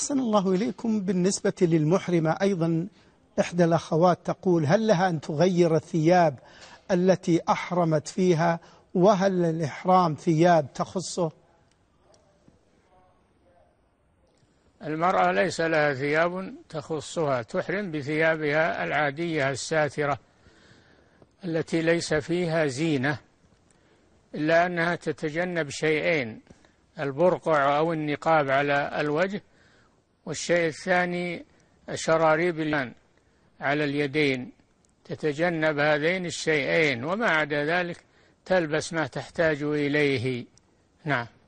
أحسن الله إليكم بالنسبة للمحرمة أيضا إحدى الأخوات تقول هل لها أن تغير الثياب التي أحرمت فيها وهل الإحرام ثياب تخصه المرأة ليس لها ثياب تخصها تحرم بثيابها العادية الساترة التي ليس فيها زينة إلا أنها تتجنب شيئين البرقع أو النقاب على الوجه والشيء الثاني شراريب الآن على اليدين تتجنب هذين الشيئين وما عدا ذلك تلبس ما تحتاج إليه نعم